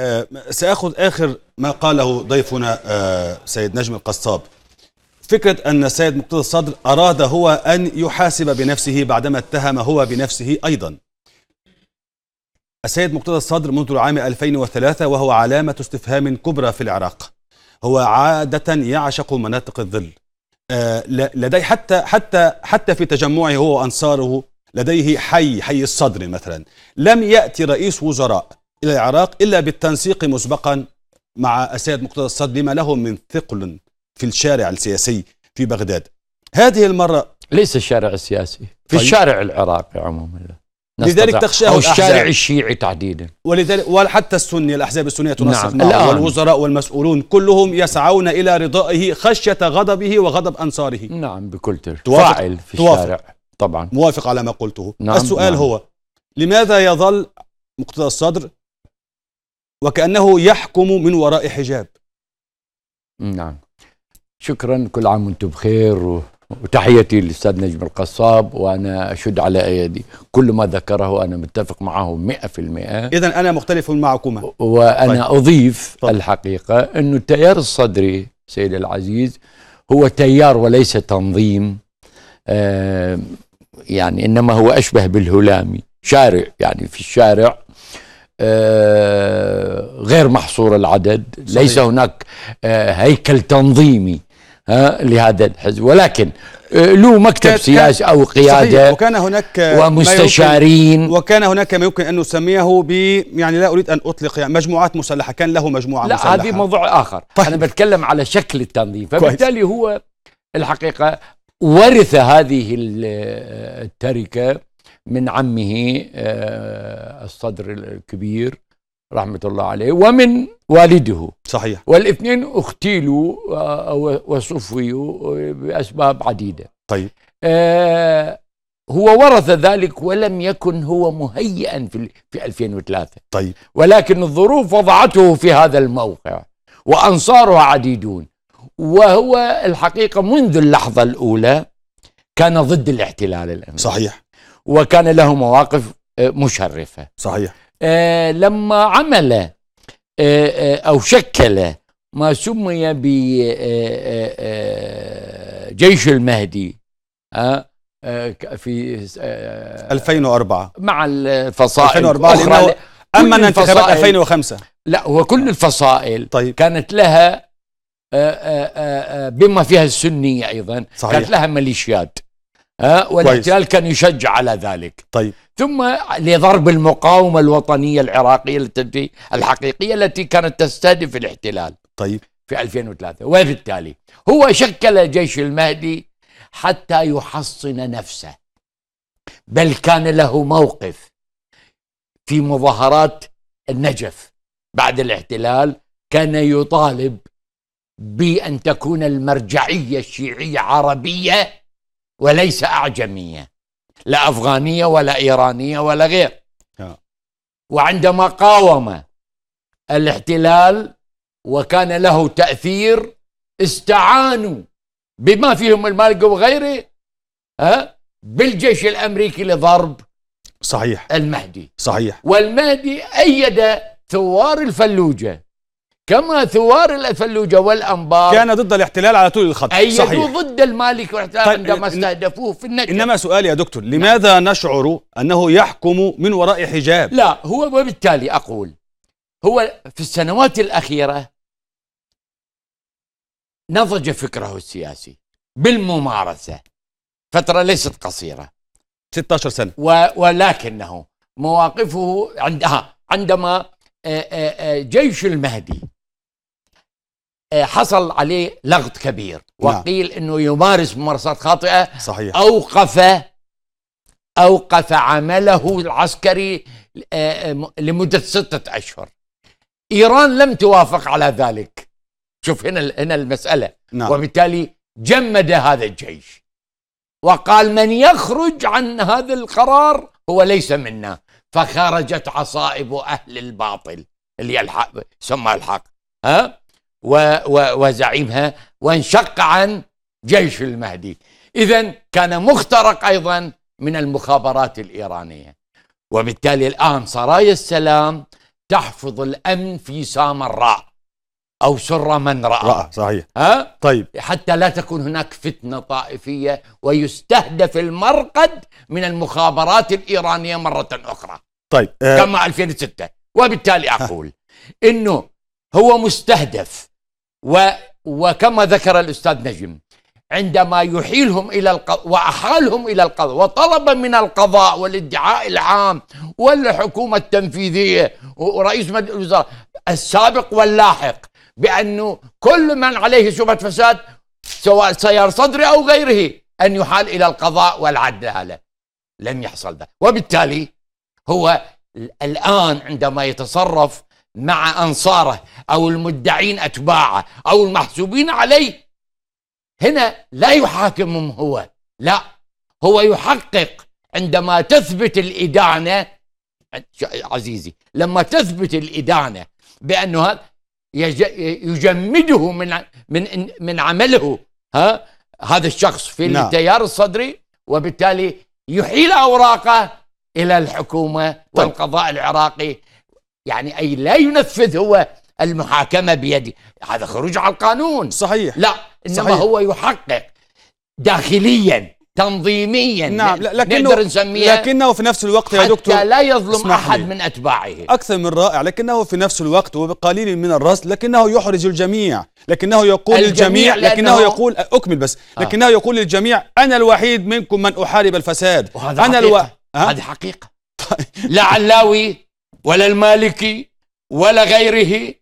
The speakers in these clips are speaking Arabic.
آه، سأخذ آخر ما قاله ضيفنا آه، سيد نجم القصاب فكرة أن السيد مقتدى الصدر أراد هو أن يحاسب بنفسه بعدما اتهم هو بنفسه أيضا السيد مقتدى الصدر منذ العام 2003 وهو علامة استفهام كبرى في العراق هو عادة يعشق مناطق الظل آه، لديه حتى حتى حتى في تجمعه هو وأنصاره لديه حي حي الصدر مثلا لم يأتي رئيس وزراء إلى العراق إلا بالتنسيق مسبقا مع السيد مقتدى الصدر لما له من ثقل في الشارع السياسي في بغداد هذه المرة ليس الشارع السياسي في طيب. الشارع العراقي عموما لذلك تخشى أو الشارع الشيعي تحديدا ولذلك وحتى السني الأحزاب السنية تنصف نعم. معه والوزراء والمسؤولون كلهم يسعون إلى رضائه خشية غضبه وغضب أنصاره نعم بكل توافق فاعل في توافق. الشارع طبعا موافق على ما قلته نعم السؤال نعم. هو لماذا يظل مقتدى الصدر وكأنه يحكم من وراء حجاب نعم شكرا كل عام وانتم بخير و... وتحيتي للاستاذ نجم القصاب وانا اشد على ايدي كل ما ذكره انا متفق معه 100% اذا انا مختلف معكما وانا طيب. اضيف طيب. الحقيقه انه التيار الصدري سيد العزيز هو تيار وليس تنظيم آه يعني انما هو اشبه بالهلامي شارع يعني في الشارع آه، غير محصور العدد صحيح. ليس هناك آه، هيكل تنظيمي لهذا الحزب ولكن له آه، مكتب سياسي او قياده صحيح. وكان هناك ومستشارين وكان هناك ما يمكن ان نسميه ب يعني لا اريد ان اطلق يعني مجموعات مسلحه كان له مجموعه لا مسلحه هذه موضوع اخر طيب. انا بتكلم على شكل التنظيم فبالتالي هو الحقيقه ورث هذه التركه من عمه آه، الصدر الكبير رحمة الله عليه ومن والده صحيح والاثنين اختيلوا آه، وصفوا بأسباب عديدة طيب آه، هو ورث ذلك ولم يكن هو مهيئا في في 2003 طيب ولكن الظروف وضعته في هذا الموقع وانصاره عديدون وهو الحقيقه منذ اللحظه الاولى كان ضد الاحتلال الامريكي صحيح وكان له مواقف آه، مشرفة صحيح آه، لما عمل آه، أو شكل ما سمي بجيش المهدي في 2004 مع الفصائل 2004 لأنه أمن انتخابات 2005 لا وكل الفصائل طيب. كانت لها بما فيها السنية أيضا صحيح. كانت لها ميليشيات أه والرجال كان يشجع على ذلك طيب ثم لضرب المقاومة الوطنية العراقية التي الحقيقية التي كانت تستهدف الاحتلال طيب في 2003 وبالتالي هو شكل جيش المهدي حتى يحصن نفسه بل كان له موقف في مظاهرات النجف بعد الاحتلال كان يطالب بأن تكون المرجعية الشيعية عربية وليس أعجمية لا أفغانية ولا إيرانية ولا غير وعندما قاوم الاحتلال وكان له تأثير استعانوا بما فيهم المالك وغيره ها بالجيش الأمريكي لضرب صحيح المهدي صحيح والمهدي أيد ثوار الفلوجة كما ثوار الأفلوجة والأنبار كان ضد الاحتلال على طول الخط أي صحيح ضد المالك والاحتلال طيب عندما استهدفوه في النجف إنما سؤالي يا دكتور نعم. لماذا نعم. نشعر أنه يحكم من وراء حجاب لا هو وبالتالي أقول هو في السنوات الأخيرة نضج فكره السياسي بالممارسة فترة ليست قصيرة 16 سنة و ولكنه مواقفه عندها عندما آه، آه، آه، جيش المهدي آه، حصل عليه لغط كبير نعم. وقيل نعم. انه يمارس ممارسات خاطئه صحيح. اوقف اوقف عمله العسكري آه، آه، لمده سته اشهر ايران لم توافق على ذلك شوف هنا هنا المساله نعم. وبالتالي جمد هذا الجيش وقال من يخرج عن هذا القرار هو ليس منا فخرجت عصائب اهل الباطل اللي الحق سمى الحق ها وزعيمها وانشق عن جيش المهدي إذا كان مخترق أيضا من المخابرات الإيرانية وبالتالي الآن سرايا السلام تحفظ الأمن في سامراء أو سر من رأى رأى صحيح ها؟ طيب حتى لا تكون هناك فتنة طائفية ويستهدف المرقد من المخابرات الإيرانية مرة أخرى طيب آه، كما 2006 وبالتالي أقول أنه هو مستهدف و وكما ذكر الأستاذ نجم عندما يحيلهم إلى القضاء وأحالهم إلى القضاء وطلب من القضاء والادعاء العام والحكومة التنفيذية ورئيس مجلس الوزراء السابق واللاحق بأنه كل من عليه شبهة فساد سواء سيار صدري أو غيره أن يحال إلى القضاء والعدالة لم يحصل ذلك وبالتالي هو الآن عندما يتصرف مع أنصاره أو المدعين أتباعه أو المحسوبين عليه هنا لا يحاكمهم هو لا هو يحقق عندما تثبت الإدانة عزيزي لما تثبت الإدانة بأنه هذا يجمده من من من عمله ها هذا الشخص في لا. نعم. التيار الصدري وبالتالي يحيل اوراقه الى الحكومه طيب. والقضاء العراقي يعني أي لا ينفذ هو المحاكمة بيده هذا خروج على القانون صحيح لا إنما صحيح. هو يحقق داخليا تنظيميا نعم لكنه نقدر نسميها لكنه في نفس الوقت يا دكتور حتى لا يظلم احد من اتباعه اكثر من رائع لكنه في نفس الوقت وبقليل من الرصد لكنه يحرج الجميع لكنه يقول للجميع لكنه يقول اكمل بس آه. لكنه آه. يقول للجميع انا الوحيد منكم من احارب الفساد وهذا انا حقيقه الو... هذه حقيقه طيب. لعلاوي ولا المالكي ولا غيره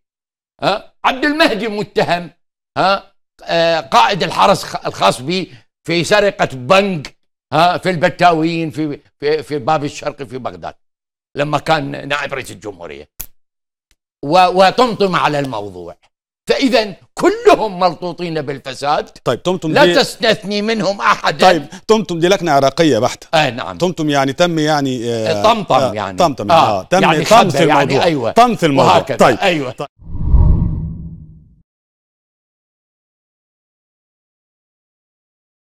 ها عبد المهدي متهم ها آه، قائد الحرس الخاص به في سرقة بنك ها في البتاويين في في, في باب الشرقي في بغداد لما كان نائب رئيس الجمهورية وتمطم على الموضوع فاذا كلهم ملطوطين بالفساد طيب تمتم لا دي... تستثني منهم احدا طيب تمتم دي لكنه عراقيه بحته اه نعم تمتم يعني تم يعني آه طمطم آه، يعني طمطم آه, آه. تم يعني طمس يعني، الموضوع يعني ايوه طمس الموضوع وهكذا. طيب ايوه طيب.